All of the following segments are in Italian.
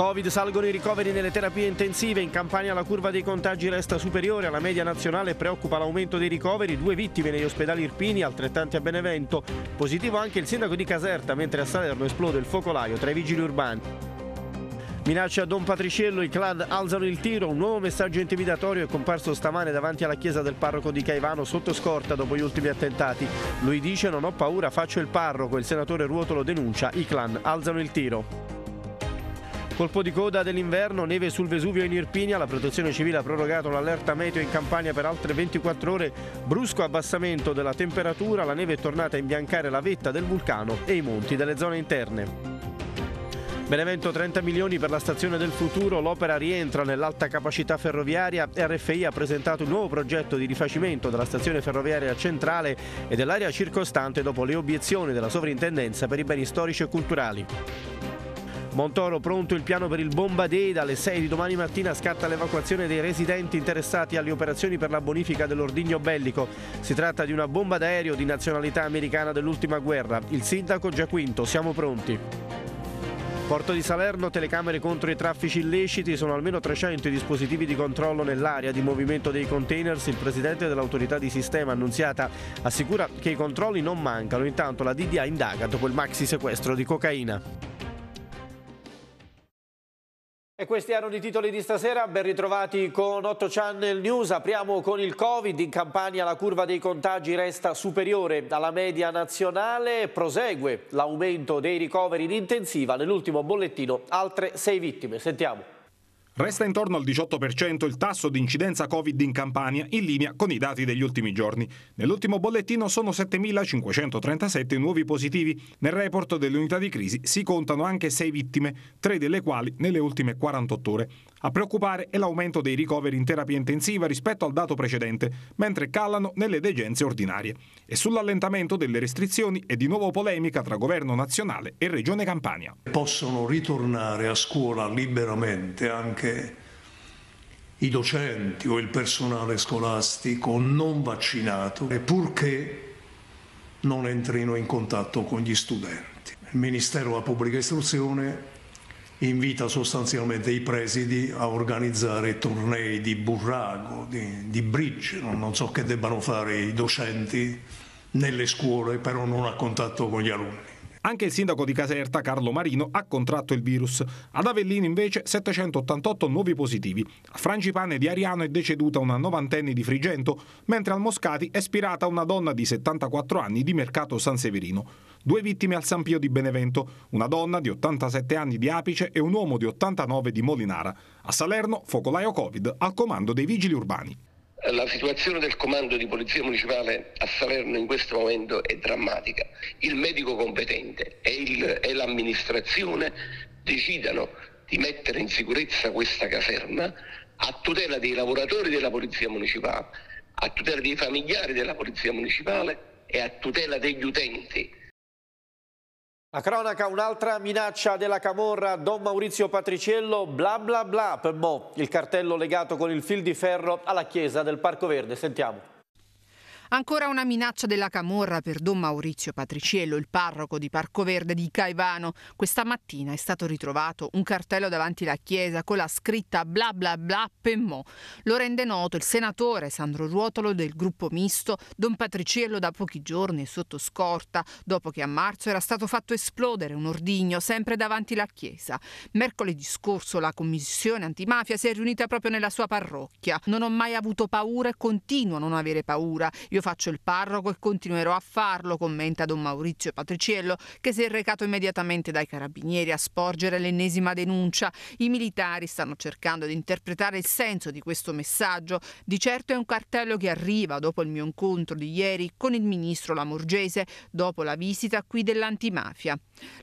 Covid salgono i ricoveri nelle terapie intensive, in Campania la curva dei contagi resta superiore alla media nazionale preoccupa l'aumento dei ricoveri, due vittime negli ospedali irpini, altrettanti a Benevento. Positivo anche il sindaco di Caserta, mentre a Salerno esplode il focolaio tra i vigili urbani. Minaccia a Don Patriciello, i clan alzano il tiro, un nuovo messaggio intimidatorio è comparso stamane davanti alla chiesa del parroco di Caivano sotto scorta dopo gli ultimi attentati. Lui dice non ho paura, faccio il parroco, il senatore Ruotolo denuncia, i clan alzano il tiro. Colpo di coda dell'inverno, neve sul Vesuvio in Irpinia, la protezione civile ha prorogato l'allerta meteo in Campania per altre 24 ore, brusco abbassamento della temperatura, la neve è tornata a imbiancare la vetta del vulcano e i monti delle zone interne. Benevento 30 milioni per la stazione del futuro, l'opera rientra nell'alta capacità ferroviaria, RFI ha presentato un nuovo progetto di rifacimento della stazione ferroviaria centrale e dell'area circostante dopo le obiezioni della sovrintendenza per i beni storici e culturali. Montoro pronto il piano per il Bomba Day, dalle 6 di domani mattina scatta l'evacuazione dei residenti interessati alle operazioni per la bonifica dell'ordigno bellico. Si tratta di una bomba d'aereo di nazionalità americana dell'ultima guerra. Il sindaco Giaquinto, siamo pronti. Porto di Salerno, telecamere contro i traffici illeciti, sono almeno 300 i dispositivi di controllo nell'area di movimento dei containers. Il presidente dell'autorità di sistema annunziata assicura che i controlli non mancano, intanto la DDA indaga dopo il maxi sequestro di cocaina. E questi erano i titoli di stasera, ben ritrovati con 8 Channel News. Apriamo con il Covid, in Campania la curva dei contagi resta superiore alla media nazionale, prosegue l'aumento dei ricoveri in intensiva, nell'ultimo bollettino altre 6 vittime. Sentiamo. Resta intorno al 18% il tasso di incidenza Covid in Campania, in linea con i dati degli ultimi giorni. Nell'ultimo bollettino sono 7.537 nuovi positivi. Nel report dell'unità di crisi si contano anche 6 vittime, 3 delle quali nelle ultime 48 ore. A preoccupare è l'aumento dei ricoveri in terapia intensiva rispetto al dato precedente, mentre calano nelle degenze ordinarie. E sull'allentamento delle restrizioni è di nuovo polemica tra governo nazionale e regione Campania. Possono ritornare a scuola liberamente anche anche i docenti o il personale scolastico non vaccinato, purché non entrino in contatto con gli studenti. Il Ministero della Pubblica Istruzione invita sostanzialmente i presidi a organizzare tornei di burrago, di, di bridge, non so che debbano fare i docenti nelle scuole, però non a contatto con gli alunni. Anche il sindaco di Caserta, Carlo Marino, ha contratto il virus. Ad Avellino invece 788 nuovi positivi. A Frangipane di Ariano è deceduta una novantenne di Frigento, mentre al Moscati è spirata una donna di 74 anni di Mercato San Severino. Due vittime al San Pio di Benevento, una donna di 87 anni di Apice e un uomo di 89 di Molinara. A Salerno, focolaio Covid al comando dei vigili urbani. La situazione del comando di polizia municipale a Salerno in questo momento è drammatica. Il medico competente e, il, e l'amministrazione decidano di mettere in sicurezza questa caserma a tutela dei lavoratori della polizia municipale, a tutela dei familiari della polizia municipale e a tutela degli utenti la cronaca, un'altra minaccia della Camorra, Don Maurizio Patriciello, bla bla bla per Mo, il cartello legato con il fil di ferro alla chiesa del Parco Verde. Sentiamo. Ancora una minaccia della camorra per Don Maurizio Patriciello, il parroco di Parco Verde di Caivano. Questa mattina è stato ritrovato un cartello davanti la chiesa con la scritta bla bla bla Pemmò. Lo rende noto il senatore Sandro Ruotolo del gruppo misto, Don Patriciello da pochi giorni è sotto scorta, dopo che a marzo era stato fatto esplodere un ordigno sempre davanti la chiesa. Mercoledì scorso la commissione antimafia si è riunita proprio nella sua parrocchia. Non ho mai avuto paura e continuo a non avere paura. Io io faccio il parroco e continuerò a farlo, commenta don Maurizio Patriciello, che si è recato immediatamente dai carabinieri a sporgere l'ennesima denuncia. I militari stanno cercando di interpretare il senso di questo messaggio. Di certo è un cartello che arriva dopo il mio incontro di ieri con il ministro Lamorgese, dopo la visita qui dell'antimafia.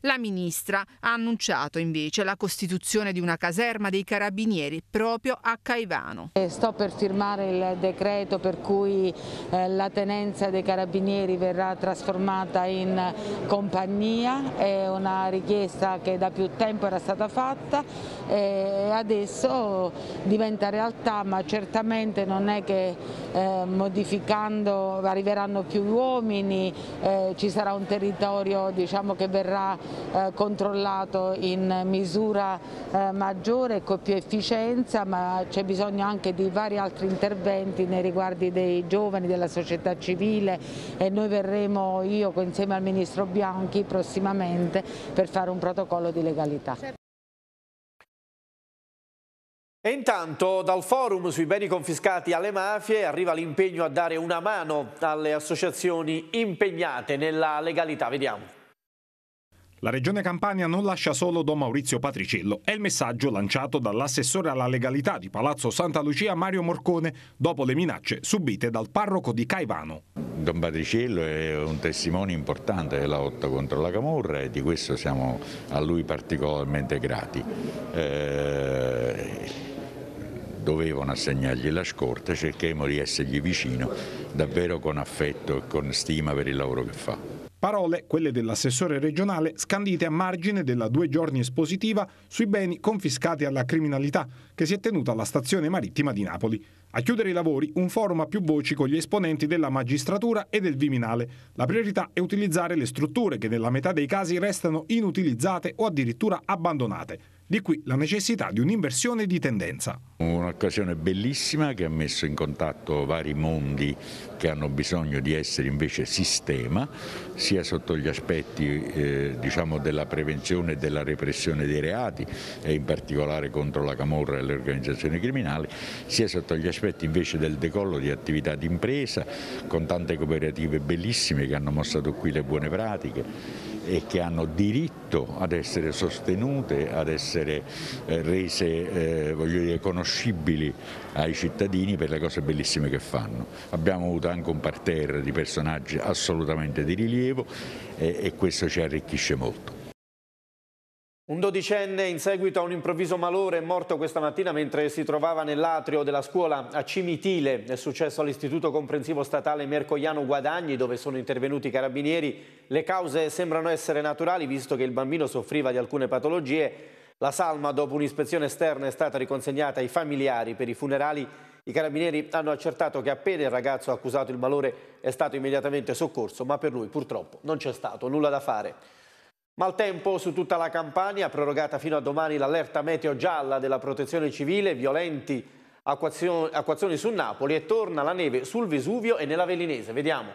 La ministra ha annunciato invece la costituzione di una caserma dei carabinieri proprio a Caivano. Eh, sto per firmare il decreto per cui eh, la la tenenza dei carabinieri verrà trasformata in compagnia, è una richiesta che da più tempo era stata fatta e adesso diventa realtà ma certamente non è che eh, modificando arriveranno più uomini, eh, ci sarà un territorio diciamo, che verrà eh, controllato in misura maggiore e con più efficienza ma c'è bisogno anche di vari altri interventi nei riguardi dei giovani, della società società civile e noi verremo io insieme al Ministro Bianchi prossimamente per fare un protocollo di legalità. E intanto dal forum sui beni confiscati alle mafie arriva l'impegno a dare una mano alle associazioni impegnate nella legalità. Vediamo. La Regione Campania non lascia solo Don Maurizio Patriciello, è il messaggio lanciato dall'assessore alla legalità di Palazzo Santa Lucia Mario Morcone dopo le minacce subite dal parroco di Caivano. Don Patriciello è un testimone importante della lotta contro la Camorra e di questo siamo a lui particolarmente grati. Eh dovevano assegnargli la scorta, cercheremo di essergli vicino davvero con affetto e con stima per il lavoro che fa. Parole, quelle dell'assessore regionale, scandite a margine della due giorni espositiva sui beni confiscati alla criminalità che si è tenuta alla stazione marittima di Napoli. A chiudere i lavori un forum a più voci con gli esponenti della magistratura e del Viminale. La priorità è utilizzare le strutture che nella metà dei casi restano inutilizzate o addirittura abbandonate. Di qui la necessità di un'inversione di tendenza. Un'occasione bellissima che ha messo in contatto vari mondi che hanno bisogno di essere invece sistema, sia sotto gli aspetti eh, diciamo della prevenzione e della repressione dei reati e in particolare contro la camorra e le organizzazioni criminali, sia sotto gli aspetti invece del decollo di attività d'impresa con tante cooperative bellissime che hanno mostrato qui le buone pratiche e che hanno diritto ad essere sostenute, ad essere eh, rese eh, dire, conoscibili ai cittadini per le cose bellissime che fanno. Abbiamo avuto anche un parterre di personaggi assolutamente di rilievo e questo ci arricchisce molto. Un dodicenne in seguito a un improvviso malore è morto questa mattina mentre si trovava nell'atrio della scuola a Cimitile. È successo all'Istituto Comprensivo Statale Mercogliano Guadagni dove sono intervenuti i carabinieri. Le cause sembrano essere naturali visto che il bambino soffriva di alcune patologie. La salma dopo un'ispezione esterna è stata riconsegnata ai familiari per i funerali. I carabinieri hanno accertato che appena il ragazzo accusato il malore è stato immediatamente soccorso ma per lui purtroppo non c'è stato nulla da fare. Maltempo su tutta la campagna, prorogata fino a domani l'allerta meteo gialla della protezione civile, violenti acquazioni, acquazioni su Napoli e torna la neve sul Vesuvio e nella Velinese. Vediamo.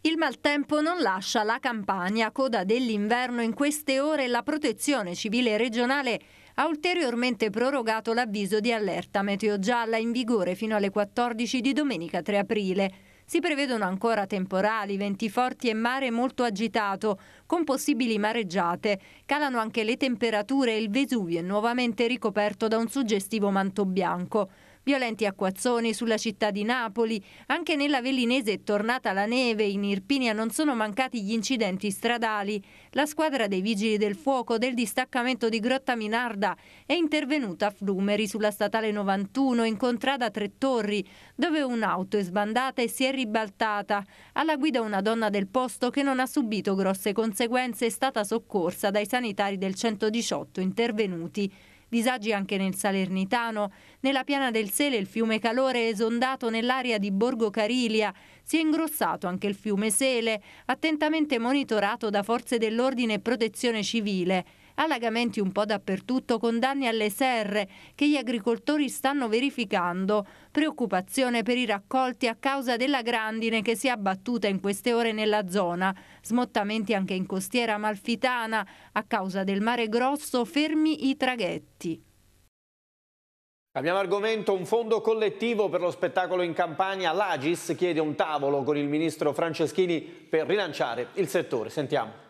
Il maltempo non lascia la campagna, coda dell'inverno in queste ore la protezione civile regionale ha ulteriormente prorogato l'avviso di allerta meteo gialla in vigore fino alle 14 di domenica 3 aprile. Si prevedono ancora temporali, venti forti e mare molto agitato, con possibili mareggiate. Calano anche le temperature e il Vesuvio è nuovamente ricoperto da un suggestivo manto bianco. Violenti acquazzoni sulla città di Napoli, anche nella Vellinese è tornata la neve, in Irpinia non sono mancati gli incidenti stradali. La squadra dei Vigili del Fuoco del distaccamento di Grotta Minarda è intervenuta a Flumeri sulla statale 91 in contrada Tre Torri, dove un'auto è sbandata e si è ribaltata. Alla guida una donna del posto che non ha subito grosse conseguenze è stata soccorsa dai sanitari del 118 intervenuti. Disagi anche nel Salernitano. Nella piana del Sele il fiume Calore è esondato nell'area di Borgo Carilia. Si è ingrossato anche il fiume Sele, attentamente monitorato da forze dell'ordine e protezione civile. Allagamenti un po' dappertutto con danni alle serre che gli agricoltori stanno verificando. Preoccupazione per i raccolti a causa della grandine che si è abbattuta in queste ore nella zona. Smottamenti anche in costiera amalfitana. A causa del mare grosso fermi i traghetti. Abbiamo argomento, un fondo collettivo per lo spettacolo in campagna. L'Agis chiede un tavolo con il ministro Franceschini per rilanciare il settore. Sentiamo.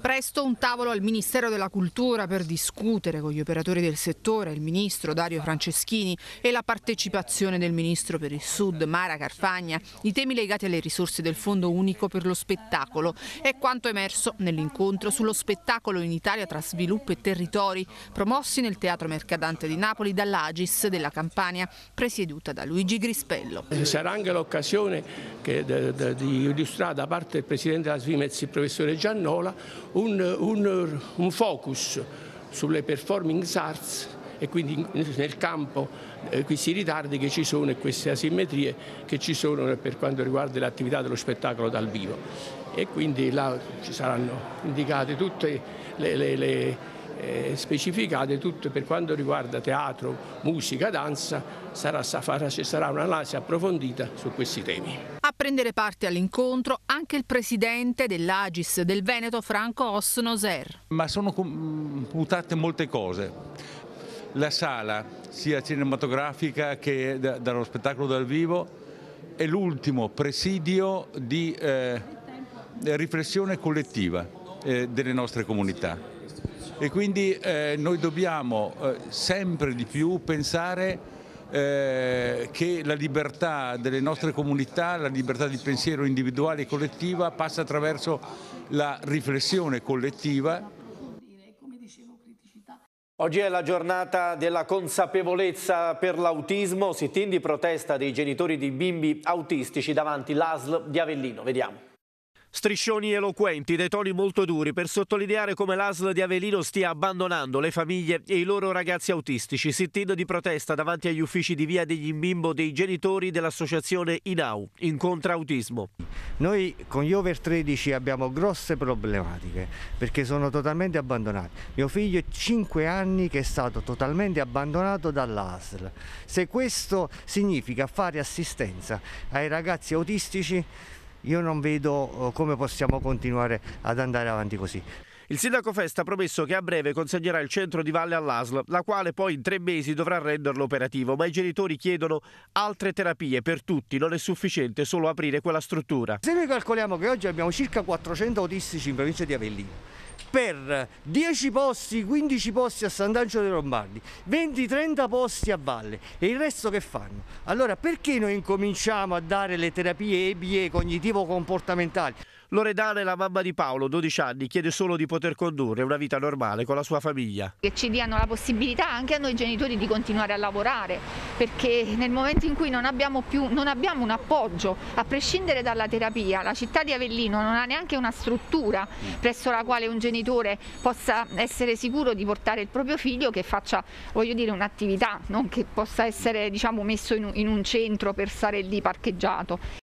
Presto un tavolo al Ministero della Cultura per discutere con gli operatori del settore, il ministro Dario Franceschini e la partecipazione del ministro per il Sud Mara Carfagna, i temi legati alle risorse del Fondo Unico per lo Spettacolo. È quanto emerso nell'incontro sullo spettacolo in Italia tra sviluppo e territori, promossi nel Teatro Mercadante di Napoli dall'Agis della Campania, presieduta da Luigi Grispello. Eh, sarà anche l'occasione di illustrare da parte del Presidente della Svimez, il professore Giannola, un, un, un focus sulle performing arts e quindi nel campo eh, questi ritardi che ci sono e queste asimmetrie che ci sono per quanto riguarda l'attività dello spettacolo dal vivo. E quindi là ci saranno indicate tutte le, le, le eh, specificate tutte per quanto riguarda teatro, musica, danza, sarà, sarà, ci sarà un'analisi approfondita su questi temi. A prendere parte all'incontro anche il presidente dell'Agis del Veneto, Franco Osnoser. Ma sono mutate molte cose. La sala, sia cinematografica che da, dallo spettacolo dal vivo, è l'ultimo presidio di eh, riflessione collettiva eh, delle nostre comunità e quindi eh, noi dobbiamo eh, sempre di più pensare eh, che la libertà delle nostre comunità, la libertà di pensiero individuale e collettiva passa attraverso la riflessione collettiva. Oggi è la giornata della consapevolezza per l'autismo, si in di protesta dei genitori di bimbi autistici davanti l'ASL di Avellino. Vediamo. Striscioni eloquenti, dei toni molto duri per sottolineare come l'ASL di Avellino stia abbandonando le famiglie e i loro ragazzi autistici. Sittino di protesta davanti agli uffici di via degli Imbimbo dei genitori dell'associazione INAU, Incontra Autismo. Noi con gli over 13 abbiamo grosse problematiche perché sono totalmente abbandonati. Mio figlio è 5 anni che è stato totalmente abbandonato dall'ASL. Se questo significa fare assistenza ai ragazzi autistici io non vedo eh, come possiamo continuare ad andare avanti così. Il sindaco Festa ha promesso che a breve consegnerà il centro di valle all'ASL, la quale poi in tre mesi dovrà renderlo operativo, ma i genitori chiedono altre terapie per tutti, non è sufficiente solo aprire quella struttura. Se noi calcoliamo che oggi abbiamo circa 400 autistici in provincia di Avellino, per 10 posti, 15 posti a Sant'Angelo dei Lombardi, 20-30 posti a Valle e il resto che fanno? Allora perché noi incominciamo a dare le terapie EBA cognitivo-comportamentali? Loredana è la mamma di Paolo, 12 anni, chiede solo di poter condurre una vita normale con la sua famiglia. Che ci diano la possibilità anche a noi genitori di continuare a lavorare, perché nel momento in cui non abbiamo, più, non abbiamo un appoggio, a prescindere dalla terapia, la città di Avellino non ha neanche una struttura presso la quale un genitore possa essere sicuro di portare il proprio figlio che faccia, voglio dire, un'attività, non che possa essere diciamo, messo in un centro per stare lì parcheggiato.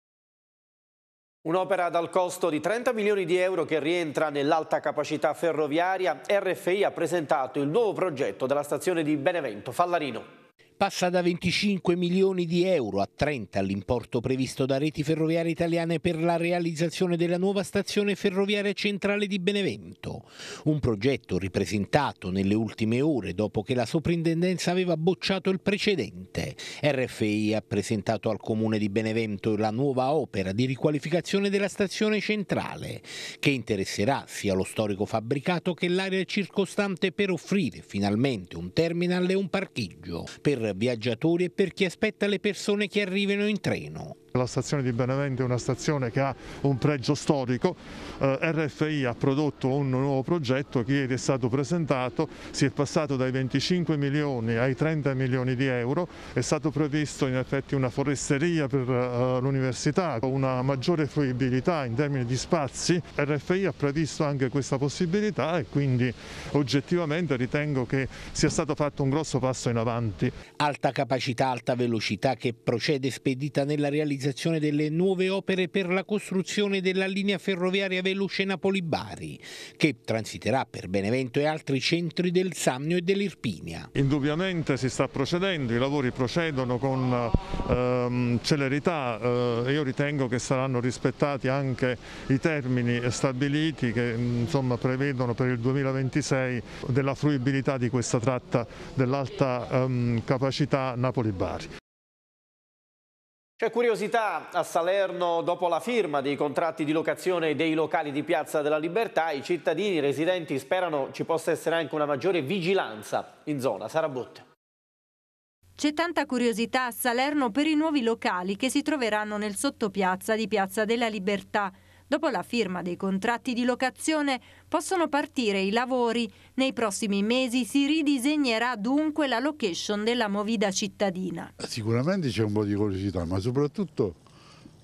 Un'opera dal costo di 30 milioni di euro che rientra nell'alta capacità ferroviaria, RFI ha presentato il nuovo progetto della stazione di Benevento Fallarino passa da 25 milioni di euro a 30 l'importo previsto da reti ferroviarie italiane per la realizzazione della nuova stazione ferroviaria centrale di Benevento. Un progetto ripresentato nelle ultime ore dopo che la soprintendenza aveva bocciato il precedente. RFI ha presentato al Comune di Benevento la nuova opera di riqualificazione della stazione centrale, che interesserà sia lo storico fabbricato che l'area circostante per offrire finalmente un terminal e un parcheggio. Per viaggiatori e per chi aspetta le persone che arrivano in treno. La stazione di Benevento è una stazione che ha un pregio storico, eh, RFI ha prodotto un nuovo progetto che ieri è stato presentato, si è passato dai 25 milioni ai 30 milioni di euro, è stato previsto in effetti una foresteria per eh, l'università, una maggiore fruibilità in termini di spazi, RFI ha previsto anche questa possibilità e quindi oggettivamente ritengo che sia stato fatto un grosso passo in avanti. Alta capacità, alta velocità che procede spedita nella realizzazione realizzazione delle nuove opere per la costruzione della linea ferroviaria veloce Napoli-Bari, che transiterà per Benevento e altri centri del Sannio e dell'Irpinia. Indubbiamente si sta procedendo, i lavori procedono con ehm, celerità, eh, io ritengo che saranno rispettati anche i termini stabiliti che insomma, prevedono per il 2026 della fruibilità di questa tratta dell'alta ehm, capacità Napoli-Bari. C'è curiosità a Salerno dopo la firma dei contratti di locazione dei locali di Piazza della Libertà. I cittadini i residenti sperano ci possa essere anche una maggiore vigilanza in zona. Sara Botte. C'è tanta curiosità a Salerno per i nuovi locali che si troveranno nel sottopiazza di Piazza della Libertà. Dopo la firma dei contratti di locazione possono partire i lavori. Nei prossimi mesi si ridisegnerà dunque la location della movida cittadina. Sicuramente c'è un po' di curiosità, ma soprattutto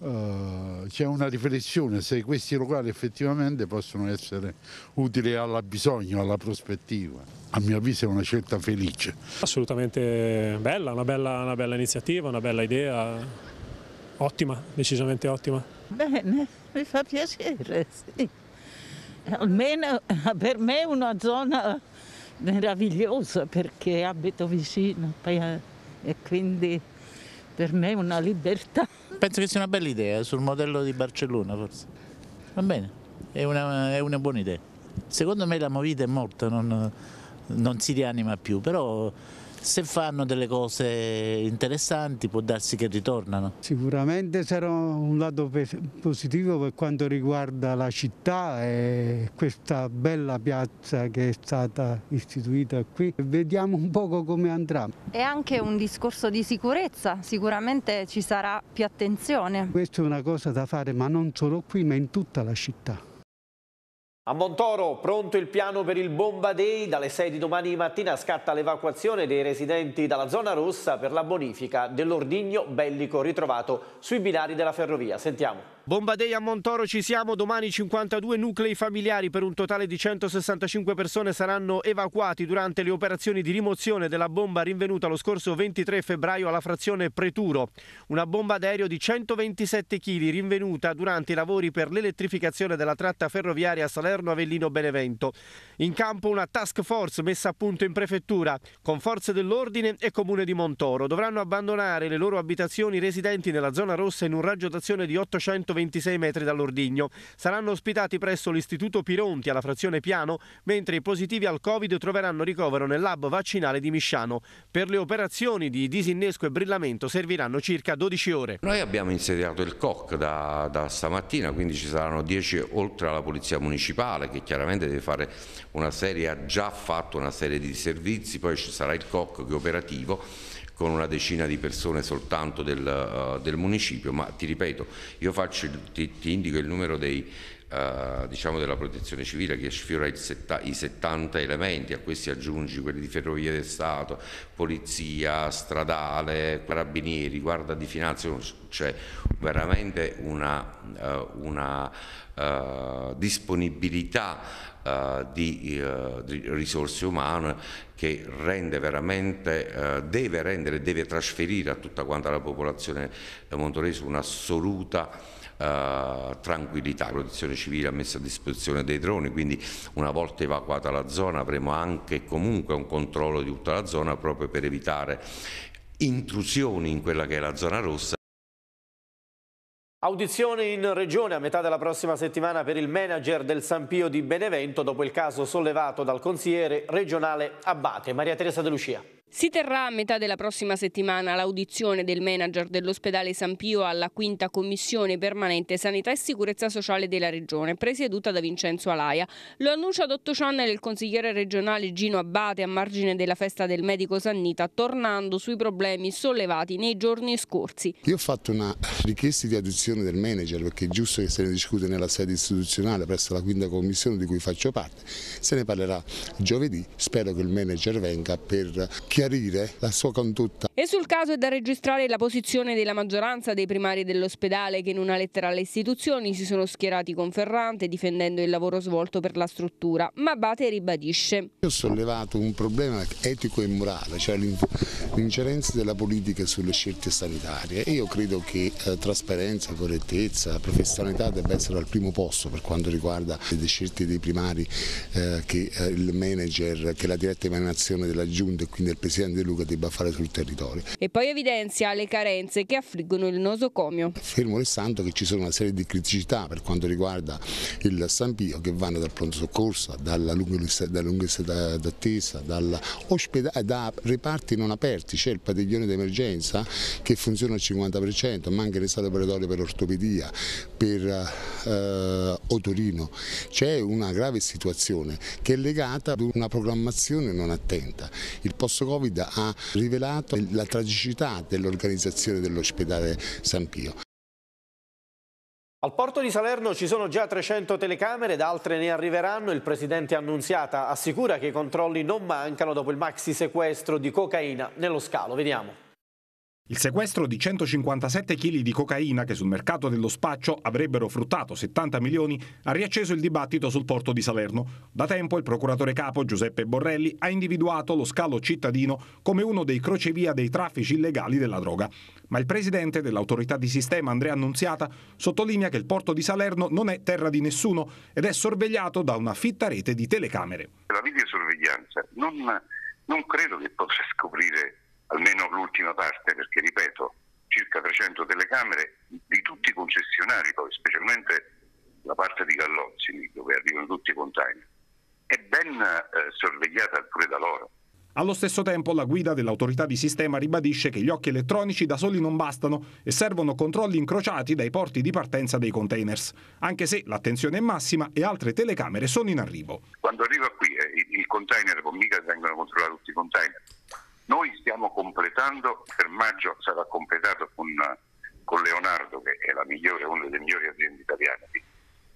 eh, c'è una riflessione se questi locali effettivamente possono essere utili alla bisogno, alla prospettiva. A mio avviso è una scelta felice. Assolutamente bella, una bella, una bella iniziativa, una bella idea Ottima, decisamente ottima. Bene, mi fa piacere, sì. Almeno per me è una zona meravigliosa perché abito vicino eh, e quindi per me è una libertà. Penso che sia una bella idea, sul modello di Barcellona forse. Va bene, è una, è una buona idea. Secondo me la movita è morta, non, non si rianima più, però se fanno delle cose interessanti può darsi che ritornano. Sicuramente sarà un lato positivo per quanto riguarda la città e questa bella piazza che è stata istituita qui. Vediamo un poco come andrà. È anche un discorso di sicurezza, sicuramente ci sarà più attenzione. Questa è una cosa da fare ma non solo qui ma in tutta la città. A Montoro pronto il piano per il Bomba Day, dalle 6 di domani mattina scatta l'evacuazione dei residenti dalla zona rossa per la bonifica dell'ordigno bellico ritrovato sui binari della ferrovia. Sentiamo. Bomba Day a Montoro ci siamo, domani 52 nuclei familiari per un totale di 165 persone saranno evacuati durante le operazioni di rimozione della bomba rinvenuta lo scorso 23 febbraio alla frazione Preturo, una bomba d'aereo di 127 kg rinvenuta durante i lavori per l'elettrificazione della tratta ferroviaria Salerno-Avellino-Benevento. In campo una task force messa a punto in prefettura con forze dell'ordine e comune di Montoro. Dovranno abbandonare le loro abitazioni residenti nella zona rossa in un raggio d'azione di 800 126 metri dall'ordigno. Saranno ospitati presso l'Istituto Pironti alla frazione Piano, mentre i positivi al Covid troveranno ricovero nel lab vaccinale di Misciano. Per le operazioni di disinnesco e brillamento serviranno circa 12 ore. Noi abbiamo insediato il COC da, da stamattina, quindi ci saranno 10 oltre alla Polizia Municipale che chiaramente deve fare una serie, ha già fatto una serie di servizi, poi ci sarà il COC che è operativo con una decina di persone soltanto del, uh, del municipio, ma ti ripeto, io faccio, ti, ti indico il numero dei, eh, diciamo della protezione civile che sfiora setta, i 70 elementi, a questi aggiungi quelli di Ferrovie del Stato, Polizia, Stradale, Carabinieri, guarda di Finanza, c'è veramente una, eh, una eh, disponibilità eh, di, eh, di, risorse umane che rende veramente, deve rendere, deve trasferire a tutta quanta la popolazione montorese un'assoluta eh, tranquillità, protezione civile ha messo a disposizione dei droni, quindi una volta evacuata la zona avremo anche comunque un controllo di tutta la zona proprio per evitare intrusioni in quella che è la zona rossa. Audizione in regione a metà della prossima settimana per il manager del San Pio di Benevento dopo il caso sollevato dal consigliere regionale Abbate. Maria Teresa De Lucia. Si terrà a metà della prossima settimana l'audizione del manager dell'ospedale San Pio alla quinta commissione permanente sanità e sicurezza sociale della regione, presieduta da Vincenzo Alaia. Lo annuncia ad 8 Channel il consigliere regionale Gino Abbate a margine della festa del medico Sannita, tornando sui problemi sollevati nei giorni scorsi. Io ho fatto una richiesta di audizione del manager perché è giusto che se ne discute nella sede istituzionale presso la quinta commissione di cui faccio parte, se ne parlerà giovedì, spero che il manager venga per chiarire chiarire la sua condotta. E sul caso è da registrare la posizione della maggioranza dei primari dell'ospedale che in una lettera alle istituzioni si sono schierati con Ferrante difendendo il lavoro svolto per la struttura, ma Bate ribadisce. Io ho sollevato un problema etico e morale, cioè l'incerenza della politica sulle scelte sanitarie e io credo che eh, trasparenza, correttezza, professionalità debba essere al primo posto per quanto riguarda le scelte dei primari eh, che eh, il manager, che la diretta emanazione della giunta e quindi il Presidente Luca debba fare sul territorio. E poi evidenzia le carenze che affliggono il nosocomio. Fermo restando che ci sono una serie di criticità per quanto riguarda il San Pio che vanno dal pronto soccorso, dalla lunga lista d'attesa, da reparti non aperti, c'è il padiglione d'emergenza che funziona al 50%, manca le sale operatorie per ortopedia, per eh, otorino. C'è una grave situazione che è legata ad una programmazione non attenta. Il posto Covid ha rivelato la tragicità dell'organizzazione dell'ospedale San Pio. Al porto di Salerno ci sono già 300 telecamere ed altre ne arriveranno. Il presidente Annunziata assicura che i controlli non mancano dopo il maxi sequestro di cocaina nello scalo. Vediamo. Il sequestro di 157 kg di cocaina che sul mercato dello spaccio avrebbero fruttato 70 milioni ha riacceso il dibattito sul porto di Salerno. Da tempo il procuratore capo Giuseppe Borrelli ha individuato lo scalo cittadino come uno dei crocevia dei traffici illegali della droga. Ma il presidente dell'autorità di sistema Andrea Annunziata sottolinea che il porto di Salerno non è terra di nessuno ed è sorvegliato da una fitta rete di telecamere. La videosorveglianza non, non credo che possa scoprire almeno l'ultima parte, perché ripeto, circa 300 telecamere di tutti i concessionari, poi specialmente la parte di Gallozzi, dove arrivano tutti i container, è ben eh, sorvegliata pure da loro. Allo stesso tempo la guida dell'autorità di sistema ribadisce che gli occhi elettronici da soli non bastano e servono controlli incrociati dai porti di partenza dei containers, anche se l'attenzione è massima e altre telecamere sono in arrivo. Quando arriva qui eh, il container con mica vengono controllati tutti i container, noi stiamo completando, per maggio sarà completato con, con Leonardo, che è migliore, una delle migliori aziende italiane di,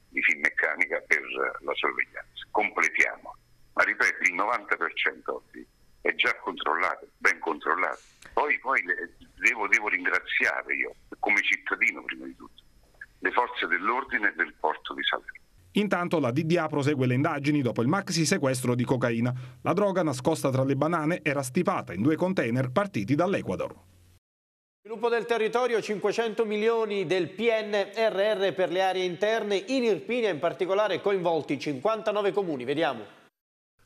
di Finmeccanica per la sorveglianza. Completiamo, ma ripeto, il 90% oggi è già controllato, ben controllato. Poi, poi le, devo, devo ringraziare io, come cittadino prima di tutto, le forze dell'ordine del porto di Salerno Intanto la DDA prosegue le indagini dopo il maxi sequestro di cocaina. La droga nascosta tra le banane era stipata in due container partiti dall'Ecuador. Sviluppo del territorio, 500 milioni del PNRR per le aree interne, in Irpinia in particolare coinvolti 59 comuni, vediamo.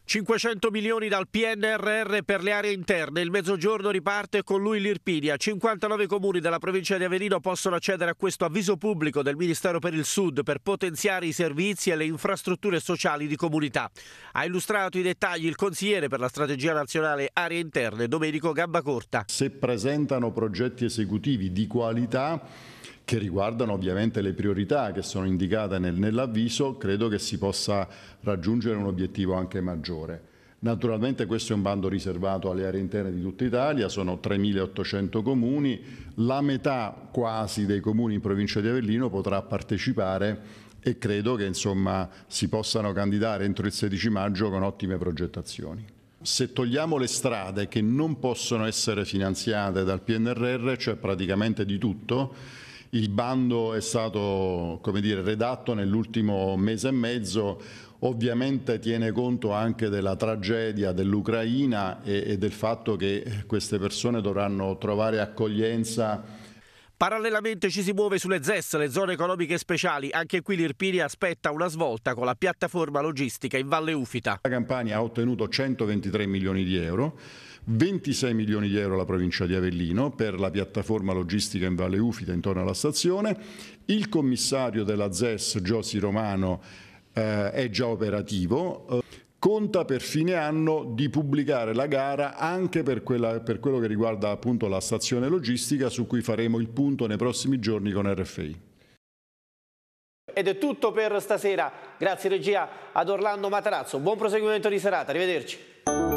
500 milioni dal PNRR per le aree interne, il mezzogiorno riparte con lui l'Irpidia. 59 comuni della provincia di Avellino possono accedere a questo avviso pubblico del Ministero per il Sud per potenziare i servizi e le infrastrutture sociali di comunità. Ha illustrato i dettagli il consigliere per la strategia nazionale aree interne, Domenico Gambacorta. Se presentano progetti esecutivi di qualità che riguardano ovviamente le priorità che sono indicate nel, nell'avviso, credo che si possa raggiungere un obiettivo anche maggiore. Naturalmente questo è un bando riservato alle aree interne di tutta Italia, sono 3.800 comuni, la metà quasi dei comuni in provincia di Avellino potrà partecipare e credo che insomma, si possano candidare entro il 16 maggio con ottime progettazioni. Se togliamo le strade che non possono essere finanziate dal PNRR, cioè praticamente di tutto, il bando è stato dire, redatto nell'ultimo mese e mezzo, ovviamente tiene conto anche della tragedia dell'Ucraina e, e del fatto che queste persone dovranno trovare accoglienza Parallelamente ci si muove sulle ZES, le zone economiche speciali. Anche qui l'Irpinia aspetta una svolta con la piattaforma logistica in Valle Ufita. La Campania ha ottenuto 123 milioni di euro. 26 milioni di euro alla provincia di Avellino per la piattaforma logistica in Valle Ufita intorno alla stazione. Il commissario della ZES, Giosi Romano, eh, è già operativo conta per fine anno di pubblicare la gara anche per, quella, per quello che riguarda appunto la stazione logistica su cui faremo il punto nei prossimi giorni con RFI. Ed è tutto per stasera, grazie regia ad Orlando Matarazzo, buon proseguimento di serata, arrivederci.